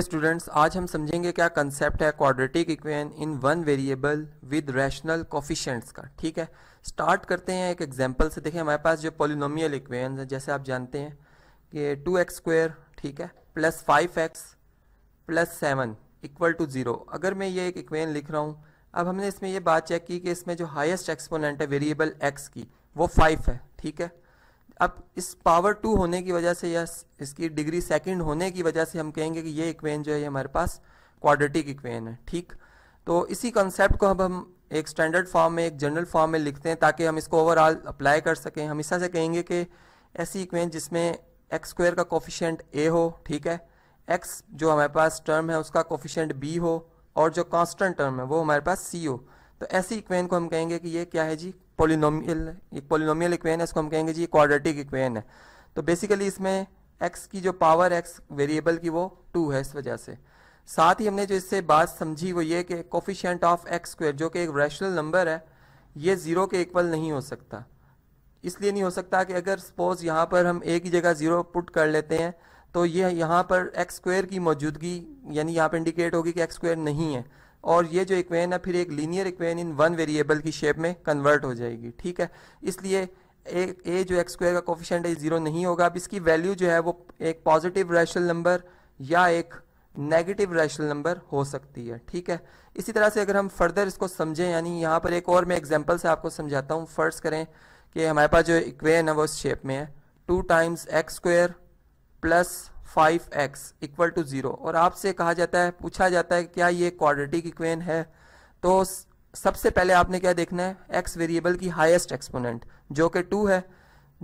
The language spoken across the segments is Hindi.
डियर स्टूडेंट्स आज हम समझेंगे क्या कंसेप्ट है quadratic equation in one variable with rational coefficients का ठीक है स्टार्ट करते हैं एक एग्जांपल से देखें हमारे पास जो पोलिनोमियल इक्वेशन है जैसे आप जानते हैं कि टू एक्स स्क्वेयर ठीक है plus five x plus seven equal to zero अगर मैं ये एक इक्वेशन लिख रहा हूँ अब हमने इसमें यह बात चेक की कि इसमें जो हाइस्ट एक्सपोनेंट है वेरिएबल एक्स की वो फाइव है ठीक है अब इस पावर टू होने की वजह से या इसकी डिग्री सेकंड होने की वजह से हम कहेंगे कि ये इक्वेन जो है हमारे पास क्वाड्रेटिक इक्वेन है ठीक तो इसी कॉन्सेप्ट को अब हम एक स्टैंडर्ड फॉर्म में एक जनरल फॉर्म में लिखते हैं ताकि हम इसको ओवरऑल अप्लाई कर सकें हम इस से कहेंगे कि ऐसी इक्वेन जिसमें एक्स स्क्वेयर का कोफिशेंट ए हो ठीक है एक्स जो हमारे पास टर्म है उसका कोफिशेंट बी हो और जो कॉन्स्टेंट टर्म है वो हमारे पास सी हो तो ऐसी इक्वेन को हम कहेंगे कि ये क्या है जी पोलिनोमियल एक पोलिनोमियल इक्वेन है इसको हम कहेंगे जी क्वाड्रेटिक इक्वेन है तो बेसिकली इसमें एक्स की जो पावर एक्स वेरिएबल की वो टू है इस वजह से साथ ही हमने जो इससे बात समझी वो ये कि कोफिशियंट ऑफ एक्स स्क्वेयर जो कि एक रैशनल नंबर है ये ज़ीरो के इक्वल नहीं हो सकता इसलिए नहीं हो सकता कि अगर सपोज़ यहाँ पर हम एक ही जगह ज़ीरो पुट कर लेते हैं तो ये यहाँ पर एक्स स्क्वेयर की मौजूदगी यानी यहाँ पर इंडिकेट होगी कि एक्स स्क्वेयर नहीं है और ये जो इक्वेन है फिर एक linear equation in one variable की शेप में कन्वर्ट हो जाएगी ठीक है इसलिए एक ए जो एक्स स्क्वायर का कोफिशेंट है ज़ीरो नहीं होगा अब इसकी वैल्यू जो है वो एक पॉजिटिव रैशनल नंबर या एक नेगेटिव रैशनल नंबर हो सकती है ठीक है इसी तरह से अगर हम फर्दर इसको समझें यानी यहाँ पर एक और मैं एग्जाम्पल से आपको समझाता हूँ फर्ज करें कि हमारे पास जो इक्वेन है वो इस शेप में है two times x square plus five x equal to zero और आपसे कहा जाता है पूछा जाता है क्या ये क्वाड्रेटिक इक्वेन है तो सबसे पहले आपने क्या देखना है एक्स वेरिएबल की हाईएस्ट एक्सपोनेंट जो कि टू है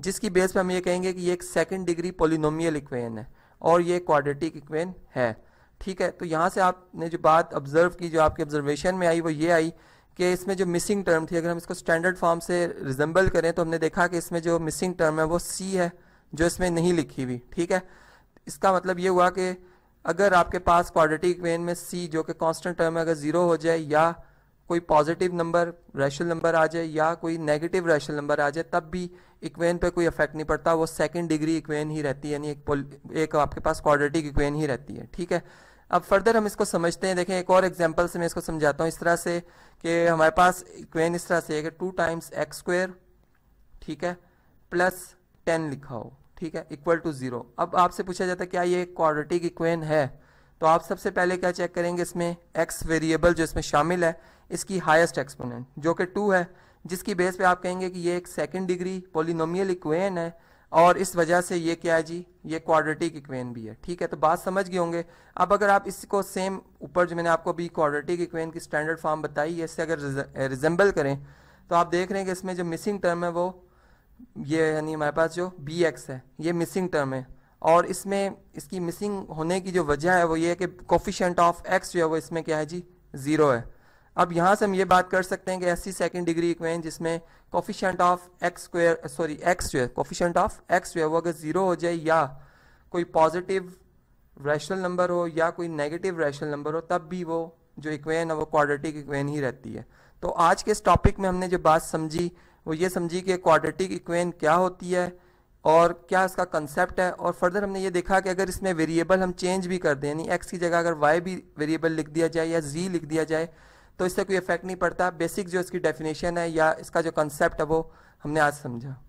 जिसकी बेस पर हम ये कहेंगे कि ये एक सेकेंड डिग्री पोलिनोमियल इक्वेन है और ये क्वाड्रेटिक इक्वेन है ठीक है तो यहाँ से आपने जो बात ऑब्जर्व की जो आपके ऑब्जर्वेशन में आई वो ये आई कि इसमें जो मिसिंग टर्म थी अगर हम इसको स्टैंडर्ड फॉर्म से रिजेंबल करें तो हमने देखा कि इसमें जो मिसिंग टर्म है वो सी है जो इसमें नहीं लिखी हुई ठीक है इसका मतलब ये हुआ कि अगर आपके पास क्वाड्रेटिक वेन में सी जो कि कांस्टेंट टर्म है अगर ज़ीरो हो जाए या कोई पॉजिटिव नंबर रेशल नंबर आ जाए या कोई नेगेटिव रेशल नंबर आ जाए तब भी इक्वेन पे कोई इफेक्ट नहीं पड़ता वो सेकंड डिग्री इक्वेन ही रहती है यानी एक एक आपके पास क्वाड्रेटिक इक्वेन ही रहती है ठीक है अब फर्दर हम इसको समझते हैं देखें एक और एग्जाम्पल से मैं इसको समझाता हूँ इस तरह से कि हमारे पास इक्वेन इस तरह से है कि टू टाइम्स एक्स स्क्वेयर ठीक है प्लस टेन लिखा हो ठीक है इक्वल टू ज़ीरो अब आपसे पूछा जाता है क्या ये क्वाड्रेटिक इक्वेन है तो आप सबसे पहले क्या चेक करेंगे इसमें एक्स वेरिएबल जो इसमें शामिल है इसकी हाइस्ट एक्सपोनेंट जो कि टू है जिसकी बेस पे आप कहेंगे कि ये एक सेकेंड डिग्री पोलिनोमियल इक्वेन है और इस वजह से ये क्या है जी ये क्वाड्रेटिक इक्वेन भी है ठीक है तो बात समझ गए होंगे अब अगर आप इसको सेम ऊपर जो मैंने आपको अभी क्वाड्रेटिक इक्वेन की स्टैंडर्ड फॉर्म बताई है इससे अगर रिजेंबल करें तो आप देख रहे हैं कि इसमें जो मिसिंग टर्म है वो ये यानी हमारे पास जो बी एक्स है ये मिसिंग टर्म है और इसमें इसकी मिसिंग होने की जो वजह है वो ये है कि कोफिशेंट ऑफ एक्स जो है वो इसमें क्या है जी ज़ीरो है अब यहाँ से हम ये बात कर सकते हैं कि ऐसी सेकेंड डिग्री इक्वेन जिसमें coefficient of x square sorry x जो है कोफिशेंट ऑफ एक्स जो है वो अगर ज़ीरो हो जाए या कोई पॉजिटिव रैशनल नंबर हो या कोई नेगेटिव रैशनल नंबर हो तब भी वो जो इक्वेन है वो क्वाड्रेटिक इक्वेन ही रहती है तो आज के इस टॉपिक में हमने जो बात समझी वो ये समझी कि क्वाड्रेटिक इक्वेन क्या होती है और क्या इसका कंसेप्ट है और फर्दर हमने ये देखा कि अगर इसमें वेरिएबल हम चेंज भी कर दें यानी एक्स की जगह अगर वाई भी वेरिएबल लिख दिया जाए या जी लिख दिया जाए तो इससे कोई इफेक्ट नहीं पड़ता बेसिक जो इसकी डेफिनेशन है या इसका जो कंसेप्ट है वो हमने आज समझा